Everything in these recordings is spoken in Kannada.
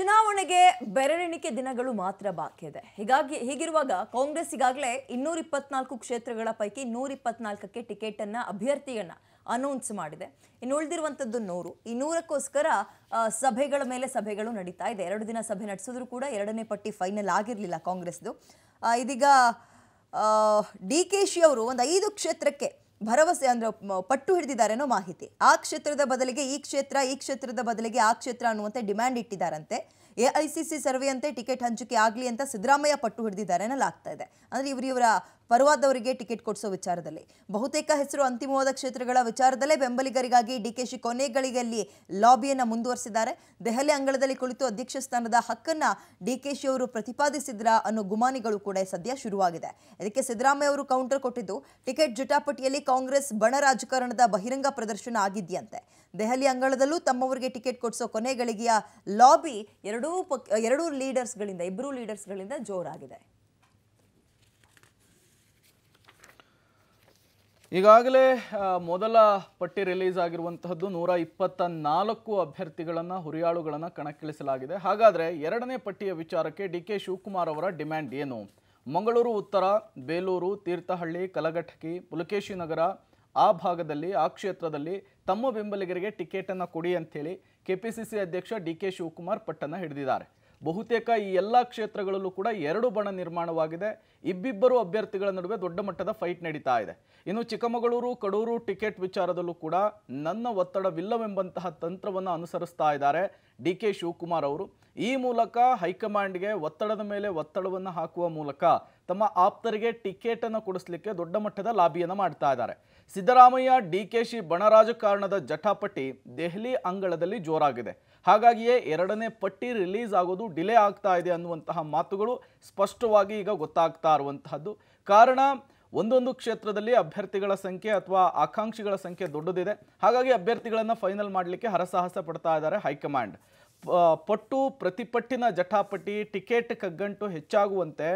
ಚುನಾವಣೆಗೆ ಬೆರಳೆಣಿಕೆ ದಿನಗಳು ಮಾತ್ರ ಬಾಕಿ ಇದೆ ಹೀಗಾಗಿ ಹೀಗಿರುವಾಗ ಕಾಂಗ್ರೆಸ್ ಈಗಾಗಲೇ ಇನ್ನೂರ ಇಪ್ಪತ್ನಾಲ್ಕು ಕ್ಷೇತ್ರಗಳ ಪೈಕಿ ನೂರ ಇಪ್ಪತ್ನಾಲ್ಕಕ್ಕೆ ಟಿಕೆಟನ್ನು ಅಭ್ಯರ್ಥಿಯನ್ನು ಅನೌನ್ಸ್ ಮಾಡಿದೆ ಇನ್ನು ಉಳಿದಿರುವಂಥದ್ದು ನೂರು ಈ ನೂರಕ್ಕೋಸ್ಕರ ಸಭೆಗಳ ಮೇಲೆ ಸಭೆಗಳು ನಡೀತಾ ಇದೆ ಎರಡು ದಿನ ಸಭೆ ನಡೆಸಿದ್ರು ಕೂಡ ಎರಡನೇ ಪಟ್ಟಿ ಫೈನಲ್ ಆಗಿರಲಿಲ್ಲ ಕಾಂಗ್ರೆಸ್ದು ಇದೀಗ ಡಿ ಕೆ ಶಿ ಅವರು ಒಂದು ಐದು ಕ್ಷೇತ್ರಕ್ಕೆ ಭರವಸೆ ಅಂದ್ರೆ ಪಟ್ಟು ಹಿಡಿದಿದ್ದಾರೆ ಅನ್ನೋ ಮಾಹಿತಿ ಆ ಕ್ಷೇತ್ರದ ಬದಲಿಗೆ ಈ ಕ್ಷೇತ್ರ ಈ ಕ್ಷೇತ್ರದ ಬದಲಿಗೆ ಆ ಕ್ಷೇತ್ರ ಅನ್ನುವಂತೆ ಡಿಮ್ಯಾಂಡ್ ಇಟ್ಟಿದ್ದಾರಂತೆ ಎ ಐ ಸಿ ಸಿ ಸರ್ವೆಯಂತೆ ಟಿಕೆಟ್ ಹಂಚಿಕೆ ಆಗಲಿ ಅಂತ ಸಿದ್ದರಾಮಯ್ಯ ಪಟ್ಟು ಹಿಡಿದಿದ್ದಾರೆ ಅನ್ನಲಾಗ್ತಾ ಇದೆ ಅಂದ್ರೆ ಇವರಿವರ ಪರವಾದವರಿಗೆ ಟಿಕೆಟ್ ಕೊಡಿಸೋ ವಿಚಾರದಲ್ಲಿ ಬಹುತೇಕ ಹೆಸರು ಅಂತಿಮವಾದ ಕ್ಷೇತ್ರಗಳ ವಿಚಾರದಲ್ಲೇ ಬೆಂಬಲಿಗರಿಗಾಗಿ ಡಿಕೆಶಿ ಕೊನೆಗಳಿಗೆಯಲ್ಲಿ ಲಾಬಿಯನ್ನು ಮುಂದುವರೆಸಿದ್ದಾರೆ ದೆಹಲಿ ಅಂಗಳದಲ್ಲಿ ಕುಳಿತು ಅಧ್ಯಕ್ಷ ಸ್ಥಾನದ ಹಕ್ಕನ್ನು ಡಿಕೆಶಿ ಅವರು ಪ್ರತಿಪಾದಿಸಿದ್ರ ಅನ್ನೋ ಗುಮಾನಿಗಳು ಕೂಡ ಸದ್ಯ ಶುರುವಾಗಿದೆ ಇದಕ್ಕೆ ಸಿದ್ದರಾಮಯ್ಯ ಅವರು ಕೌಂಟರ್ ಕೊಟ್ಟಿದ್ದು ಟಿಕೆಟ್ ಜಟಾಪಟಿಯಲ್ಲಿ ಕಾಂಗ್ರೆಸ್ ಬಣ ರಾಜಕಾರಣದ ಬಹಿರಂಗ ಪ್ರದರ್ಶನ ಆಗಿದೆಯಂತೆ ದೆಹಲಿ ಅಂಗಳದಲ್ಲೂ ತಮ್ಮವರಿಗೆ ಟಿಕೆಟ್ ಕೊಡಿಸೋ ಕೊನೆಗಳಿಗೆಯ ಲಾಬಿ ಎರಡೂ ಪಕ್ ಎರಡೂ ಲೀಡರ್ಸ್ಗಳಿಂದ ಇಬ್ಬರೂ ಲೀಡರ್ಸ್ಗಳಿಂದ ಜೋರಾಗಿದೆ ಈಗಾಗಲೇ ಮೊದಲ ಪಟ್ಟಿ ರಿಲೀಸ್ ಆಗಿರುವಂತಹದ್ದು ನೂರ ಇಪ್ಪತ್ತ ನಾಲ್ಕು ಅಭ್ಯರ್ಥಿಗಳನ್ನು ಹುರಿಯಾಳುಗಳನ್ನು ಕಣಕ್ಕಿಳಿಸಲಾಗಿದೆ ಹಾಗಾದರೆ ಎರಡನೇ ಪಟ್ಟಿಯ ವಿಚಾರಕ್ಕೆ ಡಿ ಕೆ ಶಿವಕುಮಾರ್ ಅವರ ಡಿಮ್ಯಾಂಡ್ ಏನು ಮಂಗಳೂರು ಉತ್ತರ ಬೇಲೂರು ತೀರ್ಥಹಳ್ಳಿ ಕಲಘಟಕಿ ನಗರ ಆ ಭಾಗದಲ್ಲಿ ಆ ಕ್ಷೇತ್ರದಲ್ಲಿ ತಮ್ಮ ಬೆಂಬಲಿಗರಿಗೆ ಟಿಕೆಟನ್ನು ಕೊಡಿ ಅಂಥೇಳಿ ಕೆಪಿಸಿಸಿ ಅಧ್ಯಕ್ಷ ಡಿ ಕೆ ಶಿವಕುಮಾರ್ ಪಟ್ಟನ್ನು ಹಿಡಿದಿದ್ದಾರೆ ಬಹುತೇಕ ಈ ಎಲ್ಲ ಕ್ಷೇತ್ರಗಳಲ್ಲೂ ಕೂಡ ಎರಡು ಬಣ ನಿರ್ಮಾಣವಾಗಿದೆ ಇಬ್ಬಿಬ್ಬರು ಅಭ್ಯರ್ಥಿಗಳ ನಡುವೆ ದೊಡ್ಡ ಮಟ್ಟದ ಫೈಟ್ ನಡೀತಾ ಇದೆ ಇನ್ನು ಚಿಕ್ಕಮಗಳೂರು ಕಡೂರು ಟಿಕೆಟ್ ವಿಚಾರದಲ್ಲೂ ಕೂಡ ನನ್ನ ಒತ್ತಡವಿಲ್ಲವೆಂಬಂತಹ ತಂತ್ರವನ್ನು ಅನುಸರಿಸ್ತಾ ಇದ್ದಾರೆ ಡಿ ಕೆ ಶಿವಕುಮಾರ್ ಅವರು ಈ ಮೂಲಕ ಹೈಕಮಾಂಡ್ಗೆ ಒತ್ತಡದ ಮೇಲೆ ಒತ್ತಡವನ್ನು ಹಾಕುವ ಮೂಲಕ ತಮ್ಮ ಆಪ್ತರಿಗೆ ಟಿಕೆಟನ್ನು ಕೊಡಿಸಲಿಕ್ಕೆ ದೊಡ್ಡ ಮಟ್ಟದ ಲಾಬಿಯನ್ನು ಮಾಡ್ತಾ ಇದ್ದಾರೆ ಸಿದ್ದರಾಮಯ್ಯ ಡಿಕೆಶಿ ಬಣರಾಜಕಾರಣದ ಜಟಾಪಟ್ಟಿ ದೆಹಲಿ ಅಂಗಳದಲ್ಲಿ ಜೋರಾಗಿದೆ ಹಾಗಾಗಿಯೇ ಎರಡನೇ ಪಟ್ಟಿ ರಿಲೀಸ್ ಆಗೋದು ಡಿಲೇ ಆಗ್ತಾ ಇದೆ ಅನ್ನುವಂತಹ ಮಾತುಗಳು ಸ್ಪಷ್ಟವಾಗಿ ಈಗ ಗೊತ್ತಾಗ್ತಾ ಇರುವಂತಹದ್ದು ಕಾರಣ ಒಂದೊಂದು ಕ್ಷೇತ್ರದಲ್ಲಿ ಅಭ್ಯರ್ಥಿಗಳ ಸಂಖ್ಯೆ ಅಥವಾ ಆಕಾಂಕ್ಷಿಗಳ ಸಂಖ್ಯೆ ದೊಡ್ಡದಿದೆ ಹಾಗಾಗಿ ಅಭ್ಯರ್ಥಿಗಳನ್ನು ಫೈನಲ್ ಮಾಡಲಿಕ್ಕೆ ಹರಸಾಹಸ ಪಡ್ತಾ ಇದ್ದಾರೆ ಹೈಕಮಾಂಡ್ ಪಟ್ಟು ಪ್ರತಿಪಟ್ಟಿನ ಜಟಾಪಟ್ಟಿ ಟಿಕೆಟ್ ಕಗ್ಗಂಟು ಹೆಚ್ಚಾಗುವಂತೆ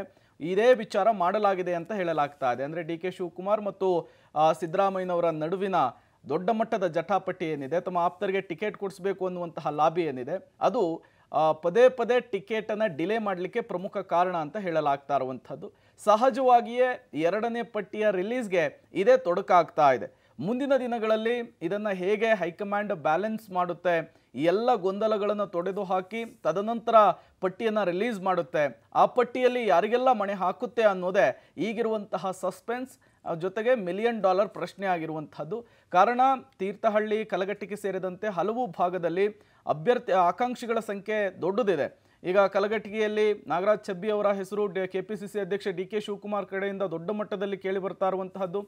ಇದೇ ವಿಚಾರ ಮಾಡಲಾಗಿದೆ ಅಂತ ಹೇಳಲಾಗ್ತಾ ಇದೆ ಅಂದರೆ ಡಿ ಕೆ ಶಿವಕುಮಾರ್ ಮತ್ತು ಸಿದ್ದರಾಮಯ್ಯನವರ ನಡುವಿನ ದೊಡ್ಡ ಮಟ್ಟದ ಜಟಾಪಟ್ಟಿ ಏನಿದೆ ತಮ್ಮ ಆಪ್ತರಿಗೆ ಟಿಕೆಟ್ ಕೊಡಿಸ್ಬೇಕು ಅನ್ನುವಂತಹ ಲಾಬಿ ಏನಿದೆ ಅದು ಪದೇ ಪದೇ ಟಿಕೆಟನ್ನು ಡಿಲೇ ಮಾಡಲಿಕ್ಕೆ ಪ್ರಮುಖ ಕಾರಣ ಅಂತ ಹೇಳಲಾಗ್ತಾ ಇರುವಂಥದ್ದು ಸಹಜವಾಗಿಯೇ ಎರಡನೇ ಪಟ್ಟಿಯ ರಿಲೀಸ್ಗೆ ಇದೇ ತೊಡಕಾಗ್ತಾ ಇದೆ ಮುಂದಿನ ದಿನಗಳಲ್ಲಿ ಇದನ್ನು ಹೇಗೆ ಹೈಕಮಾಂಡ್ ಬ್ಯಾಲೆನ್ಸ್ ಮಾಡುತ್ತೆ ಎಲ್ಲ ಗೊಂದಲಗಳನ್ನು ತೊಡೆದು ಹಾಕಿ ತದನಂತರ ಪಟ್ಟಿಯನ್ನು ರಿಲೀಸ್ ಮಾಡುತ್ತೆ ಆ ಪಟ್ಟಿಯಲ್ಲಿ ಯಾರಿಗೆಲ್ಲ ಮಣೆ ಹಾಕುತ್ತೆ ಅನ್ನೋದೇ ಈಗಿರುವಂತಹ ಸಸ್ಪೆನ್ಸ್ ಜೊತೆಗೆ ಮಿಲಿಯನ್ ಡಾಲರ್ ಪ್ರಶ್ನೆ ಆಗಿರುವಂಥದ್ದು ಕಾರಣ ತೀರ್ಥಹಳ್ಳಿ ಕಲಗಟ್ಟಿಗೆ ಸೇರಿದಂತೆ ಹಲವು ಭಾಗದಲ್ಲಿ ಅಭ್ಯರ್ಥಿ ಆಕಾಂಕ್ಷಿಗಳ ಸಂಖ್ಯೆ ದೊಡ್ಡದಿದೆ ಈಗ ಕಲಗಟ್ಟಿಗೆಯಲ್ಲಿ ನಾಗರಾಜ್ ಚಬ್ಬಿ ಅವರ ಹೆಸರು ಕೆ ಪಿ ಸಿ ಸಿ ಅಧ್ಯಕ್ಷ ಡಿ ಕೆ ಶಿವಕುಮಾರ್ ಕಡೆಯಿಂದ ದೊಡ್ಡ ಮಟ್ಟದಲ್ಲಿ ಕೇಳಿ ಬರ್ತಾ ಇರುವಂತಹದ್ದು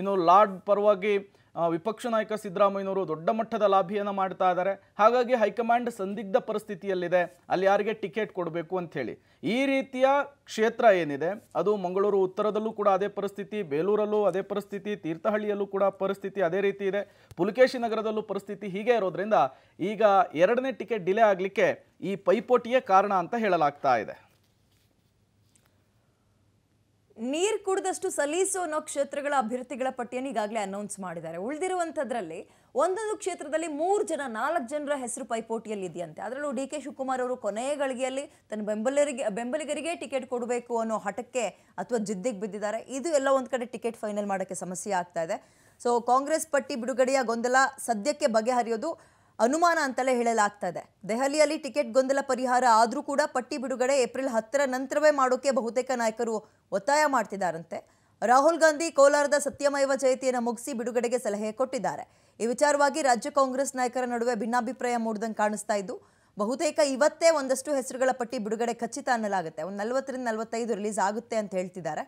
ಇನ್ನು ಲಾರ್ಡ್ ಪರವಾಗಿ ವಿಪಕ್ಷ ನಾಯಕ ಸಿದ್ದರಾಮಯ್ಯನವರು ದೊಡ್ಡ ಮಟ್ಟದ ಲಾಭಿಯನ್ನು ಮಾಡ್ತಾ ಇದ್ದಾರೆ ಹಾಗಾಗಿ ಹೈಕಮಾಂಡ್ ಸಂದಿಗ್ಧ ಪರಿಸ್ಥಿತಿಯಲ್ಲಿದೆ ಅಲ್ಲಿ ಯಾರಿಗೆ ಟಿಕೆಟ್ ಕೊಡಬೇಕು ಅಂಥೇಳಿ ಈ ರೀತಿಯ ಕ್ಷೇತ್ರ ಏನಿದೆ ಅದು ಮಂಗಳೂರು ಉತ್ತರದಲ್ಲೂ ಕೂಡ ಅದೇ ಪರಿಸ್ಥಿತಿ ಬೇಲೂರಲ್ಲೂ ಅದೇ ಪರಿಸ್ಥಿತಿ ತೀರ್ಥಹಳ್ಳಿಯಲ್ಲೂ ಕೂಡ ಪರಿಸ್ಥಿತಿ ಅದೇ ರೀತಿ ಇದೆ ಪುಲಕೇಶಿ ನಗರದಲ್ಲೂ ಪರಿಸ್ಥಿತಿ ಹೀಗೆ ಇರೋದ್ರಿಂದ ಈಗ ಎರಡನೇ ಟಿಕೆಟ್ ಡಿಲೇ ಆಗಲಿಕ್ಕೆ ಈ ಪೈಪೋಟಿಯೇ ಕಾರಣ ಅಂತ ಹೇಳಲಾಗ್ತಾ ಇದೆ ನೀರು ಕುಡಿದಷ್ಟು ಸಲೀಸು ಅನ್ನೋ ಕ್ಷೇತ್ರಗಳ ಅಭ್ಯರ್ಥಿಗಳ ಪಟ್ಟಿಯನ್ನು ಈಗಾಗಲೇ ಅನೌನ್ಸ್ ಮಾಡಿದ್ದಾರೆ ಉಳಿದಿರುವಂಥದ್ರಲ್ಲಿ ಒಂದೊಂದು ಕ್ಷೇತ್ರದಲ್ಲಿ ಮೂರು ಜನ ನಾಲ್ಕು ಜನರ ಹೆಸರು ಪೈಪೋಟಿಯಲ್ಲಿ ಇದೆಯಂತೆ ಅದರಲ್ಲೂ ಡಿ ಕೆ ಶಿವಕುಮಾರ್ ಅವರು ಕೊನೆಯ ಗಳಿಗೆಯಲ್ಲಿ ತನ್ನ ಬೆಂಬಲಿಗರಿಗೆ ಬೆಂಬಲಿಗರಿಗೆ ಟಿಕೆಟ್ ಕೊಡಬೇಕು ಅನ್ನೋ ಹಠಕ್ಕೆ ಅಥವಾ ಜಿದ್ದಿಗೆ ಬಿದ್ದಿದ್ದಾರೆ ಇದು ಎಲ್ಲ ಒಂದು ಕಡೆ ಟಿಕೆಟ್ ಫೈನಲ್ ಮಾಡೋಕ್ಕೆ ಸಮಸ್ಯೆ ಆಗ್ತಾ ಇದೆ ಸೊ ಕಾಂಗ್ರೆಸ್ ಪಟ್ಟಿ ಬಿಡುಗಡೆಯ ಗೊಂದಲ ಸದ್ಯಕ್ಕೆ ಬಗೆಹರಿಯೋದು ಅನುಮಾನ ಅಂತಲೇ ಹೇಳಲಾಗ್ತದೆ ದೆಹಲಿಯಲ್ಲಿ ಟಿಕೆಟ್ ಗೊಂದಲ ಪರಿಹಾರ ಆದರೂ ಕೂಡ ಪಟ್ಟಿ ಬಿಡುಗಡೆ ಏಪ್ರಿಲ್ ಹತ್ತರ ನಂತರವೇ ಮಾಡೋಕ್ಕೆ ಬಹುತೇಕ ನಾಯಕರು ಒತ್ತಾಯ ಮಾಡ್ತಿದ್ದಾರಂತೆ ರಾಹುಲ್ ಗಾಂಧಿ ಕೋಲಾರದ ಸತ್ಯಮೈವ ಜಯಂತಿಯನ್ನು ಮುಗಿಸಿ ಬಿಡುಗಡೆಗೆ ಸಲಹೆ ಕೊಟ್ಟಿದ್ದಾರೆ ಈ ವಿಚಾರವಾಗಿ ರಾಜ್ಯ ಕಾಂಗ್ರೆಸ್ ನಾಯಕರ ನಡುವೆ ಭಿನ್ನಾಭಿಪ್ರಾಯ ಮೂಡ್ದಂಗೆ ಕಾಣಿಸ್ತಾ ಇದ್ದು ಬಹುತೇಕ ಇವತ್ತೇ ಒಂದಷ್ಟು ಹೆಸರುಗಳ ಪಟ್ಟಿ ಬಿಡುಗಡೆ ಖಚಿತ ಅನ್ನಲಾಗುತ್ತೆ ಒಂದು ನಲವತ್ತರಿಂದ ನಲವತ್ತೈದು ರಿಲೀಸ್ ಆಗುತ್ತೆ ಅಂತ ಹೇಳ್ತಿದ್ದಾರೆ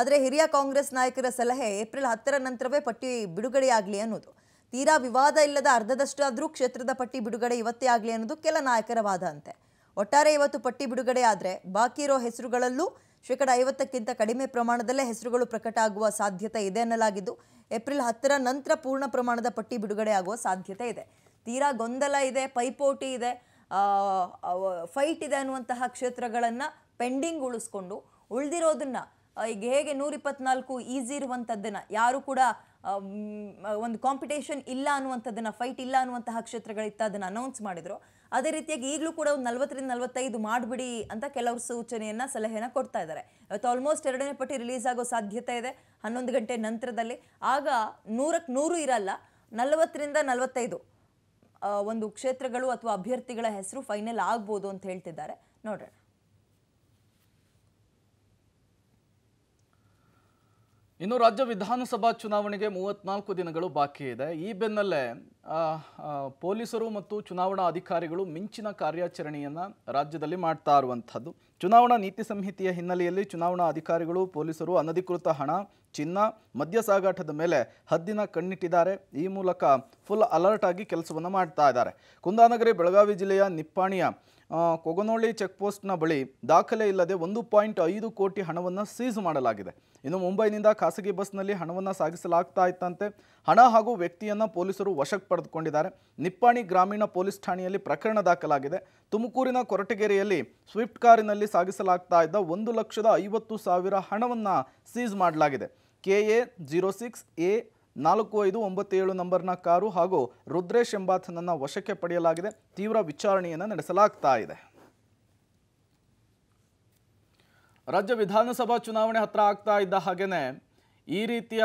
ಆದರೆ ಹಿರಿಯ ಕಾಂಗ್ರೆಸ್ ನಾಯಕರ ಸಲಹೆ ಏಪ್ರಿಲ್ ಹತ್ತರ ನಂತರವೇ ಪಟ್ಟಿ ಬಿಡುಗಡೆಯಾಗಲಿ ಅನ್ನೋದು ತೀರಾ ವಿವಾದ ಇಲ್ಲದ ಅರ್ಧದಷ್ಟಾದರೂ ಕ್ಷೇತ್ರದ ಪಟ್ಟಿ ಬಿಡುಗಡೆ ಇವತ್ತೇ ಆಗಲಿ ಅನ್ನೋದು ಕೆಲ ನಾಯಕರ ವಾದ ಅಂತೆ ಒಟ್ಟಾರೆ ಇವತ್ತು ಪಟ್ಟಿ ಬಿಡುಗಡೆ ಆದರೆ ಬಾಕಿ ಇರೋ ಹೆಸರುಗಳಲ್ಲೂ ಶೇಕಡ ಐವತ್ತಕ್ಕಿಂತ ಕಡಿಮೆ ಪ್ರಮಾಣದಲ್ಲೇ ಹೆಸರುಗಳು ಪ್ರಕಟ ಆಗುವ ಸಾಧ್ಯತೆ ಇದೆ ಎನ್ನಲಾಗಿದ್ದು ಏಪ್ರಿಲ್ ಹತ್ತರ ನಂತರ ಪೂರ್ಣ ಪ್ರಮಾಣದ ಪಟ್ಟಿ ಬಿಡುಗಡೆ ಆಗುವ ಸಾಧ್ಯತೆ ಇದೆ ತೀರಾ ಗೊಂದಲ ಇದೆ ಪೈಪೋಟಿ ಇದೆ ಫೈಟ್ ಇದೆ ಅನ್ನುವಂತಹ ಕ್ಷೇತ್ರಗಳನ್ನು ಪೆಂಡಿಂಗ್ ಉಳಿಸ್ಕೊಂಡು ಉಳಿದಿರೋದನ್ನು ಈಗ ಹೇಗೆ ನೂರಿಪ್ಪತ್ನಾಲ್ಕು ಈಸಿ ಇರುವಂಥದ್ದನ್ನು ಯಾರು ಕೂಡ ಒಂದು ಕಾಂಪಿಟೇಷನ್ ಇಲ್ಲ ಅನ್ನುವಂಥದ್ದನ್ನು ಫೈಟ್ ಇಲ್ಲ ಅನ್ನುವಂತಹ ಕ್ಷೇತ್ರಗಳಿತ್ತು ಅದನ್ನು ಅನೌನ್ಸ್ ಮಾಡಿದರು ಅದೇ ರೀತಿಯಾಗಿ ಈಗಲೂ ಕೂಡ ಒಂದು ನಲವತ್ತರಿಂದ ನಲವತ್ತೈದು ಮಾಡಿಬಿಡಿ ಅಂತ ಕೆಲವರು ಸೂಚನೆಯನ್ನು ಸಲಹೆಯನ್ನು ಕೊಡ್ತಾ ಇದ್ದಾರೆ ಇವತ್ತು ಆಲ್ಮೋಸ್ಟ್ ಎರಡನೇ ಪಟ್ಟಿ ರಿಲೀಸ್ ಆಗೋ ಸಾಧ್ಯತೆ ಇದೆ ಹನ್ನೊಂದು ಗಂಟೆ ನಂತರದಲ್ಲಿ ಆಗ ನೂರಕ್ಕೆ ನೂರು ಇರಲ್ಲ ನಲವತ್ತರಿಂದ ನಲವತ್ತೈದು ಒಂದು ಕ್ಷೇತ್ರಗಳು ಅಥವಾ ಅಭ್ಯರ್ಥಿಗಳ ಹೆಸರು ಫೈನಲ್ ಆಗ್ಬೋದು ಅಂತ ಹೇಳ್ತಿದ್ದಾರೆ ನೋಡ್ರಿ ಇನ್ನು ರಾಜ್ಯ ವಿಧಾನಸಭಾ ಚುನಾವಣೆಗೆ ಮೂವತ್ನಾಲ್ಕು ದಿನಗಳು ಬಾಕಿ ಇದೆ ಈ ಬೆನ್ನಲ್ಲೇ ಪೊಲೀಸರು ಮತ್ತು ಚುನಾವಣಾ ಅಧಿಕಾರಿಗಳು ಮಿಂಚಿನ ಕಾರ್ಯಾಚರಣೆಯನ್ನು ರಾಜ್ಯದಲ್ಲಿ ಮಾಡ್ತಾ ಇರುವಂಥದ್ದು ಚುನಾವಣಾ ನೀತಿ ಸಂಹಿತೆಯ ಹಿನ್ನೆಲೆಯಲ್ಲಿ ಚುನಾವಣಾ ಅಧಿಕಾರಿಗಳು ಪೊಲೀಸರು ಅನಧಿಕೃತ ಹಣ ಚಿನ್ನ ಮದ್ಯ ಸಾಗಾಟದ ಮೇಲೆ ಹದ್ದಿನ ಕಣ್ಣಿಟ್ಟಿದ್ದಾರೆ ಈ ಮೂಲಕ ಫುಲ್ ಅಲರ್ಟ್ ಆಗಿ ಕೆಲಸವನ್ನು ಮಾಡ್ತಾ ಇದ್ದಾರೆ ಕುಂದಾನಗರಿ ಬೆಳಗಾವಿ ಜಿಲ್ಲೆಯ ನಿಪ್ಪಾಣಿಯ ಕೊಗನೊಳ್ಳಿ ಚೆಕ್ ಪೋಸ್ಟ್ನ ಬಳಿ ದಾಖಲೆ ಇಲ್ಲದೆ ಒಂದು ಪಾಯಿಂಟ್ ಐದು ಕೋಟಿ ಹಣವನ್ನು ಸೀಸ್ ಮಾಡಲಾಗಿದೆ ಇನ್ನು ಮುಂಬೈನಿಂದ ಖಾಸಗಿ ಬಸ್ನಲ್ಲಿ ಹಣವನ್ನು ಸಾಗಿಸಲಾಗ್ತಾ ಇತ್ತಂತೆ ಹಣ ಹಾಗೂ ವ್ಯಕ್ತಿಯನ್ನು ಪೊಲೀಸರು ವಶಕ್ಕೆ ಪಡೆದುಕೊಂಡಿದ್ದಾರೆ ನಿಪ್ಪಾಣಿ ಗ್ರಾಮೀಣ ಪೊಲೀಸ್ ಠಾಣೆಯಲ್ಲಿ ಪ್ರಕರಣ ದಾಖಲಾಗಿದೆ ತುಮಕೂರಿನ ಕೊರಟಗೆರೆಯಲ್ಲಿ ಸ್ವಿಫ್ಟ್ ಕಾರಿನಲ್ಲಿ ಸಾಗಿಸಲಾಗ್ತಾ ಇದ್ದ ಒಂದು ಲಕ್ಷದ ಐವತ್ತು ಸಾವಿರ ಹಣವನ್ನು ಸೀಸ್ ಮಾಡಲಾಗಿದೆ K A zero six A ನಾಲ್ಕು ಐದು ಒಂಬತ್ತು ಏಳು ನಂಬರ್ನ ಕಾರು ಹಾಗೂ ರುದ್ರೇಶ್ ಎಂಬಾತನನ್ನು ವಶಕ್ಕೆ ಪಡೆಯಲಾಗಿದೆ ತೀವ್ರ ವಿಚಾರಣೆಯನ್ನು ನಡೆಸಲಾಗ್ತಾ ಇದೆ ರಾಜ್ಯ ವಿಧಾನಸಭಾ ಚುನಾವಣೆ ಹತ್ರ ಆಗ್ತಾ ಇದ್ದ ಹಾಗೆಯೇ ಈ ರೀತಿಯ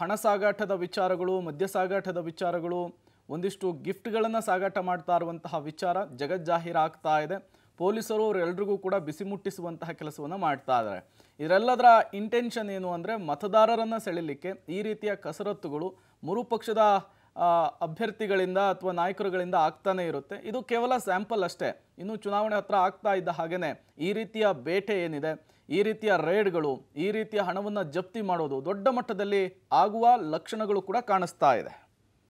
ಹಣ ಸಾಗಾಟದ ವಿಚಾರಗಳು ಮದ್ಯ ಸಾಗಾಟದ ವಿಚಾರಗಳು ಒಂದಿಷ್ಟು ಗಿಫ್ಟ್ಗಳನ್ನು ಸಾಗಾಟ ಮಾಡ್ತಾ ಇರುವಂತಹ ವಿಚಾರ ಜಗಜ್ಜಾಹೀರಾಗ್ತಾ ಇದೆ ಪೊಲೀಸರು ಅವರೆಲ್ರಿಗೂ ಕೂಡ ಬಿಸಿ ಮುಟ್ಟಿಸುವಂತಹ ಕೆಲಸವನ್ನು ಮಾಡ್ತಾ ಇದ್ದಾರೆ ಇದರೆಲ್ಲದರ ಇಂಟೆನ್ಷನ್ ಏನು ಅಂದರೆ ಮತದಾರರನ್ನು ಸೆಳೆಯಲಿಕ್ಕೆ ಈ ರೀತಿಯ ಕಸರತ್ತುಗಳು ಪಕ್ಷದ ಅಭ್ಯರ್ಥಿಗಳಿಂದ ಅಥವಾ ನಾಯಕರುಗಳಿಂದ ಆಗ್ತಾನೇ ಇರುತ್ತೆ ಇದು ಕೇವಲ ಸ್ಯಾಂಪಲ್ ಅಷ್ಟೇ ಇನ್ನು ಚುನಾವಣೆ ಹತ್ರ ಆಗ್ತಾ ಇದ್ದ ಹಾಗೆಯೇ ಈ ರೀತಿಯ ಬೇಟೆ ಏನಿದೆ ಈ ರೀತಿಯ ರೇಡ್ಗಳು ಈ ರೀತಿಯ ಹಣವನ್ನು ಜಪ್ತಿ ಮಾಡೋದು ದೊಡ್ಡ ಮಟ್ಟದಲ್ಲಿ ಆಗುವ ಲಕ್ಷಣಗಳು ಕೂಡ ಕಾಣಿಸ್ತಾ ಇದೆ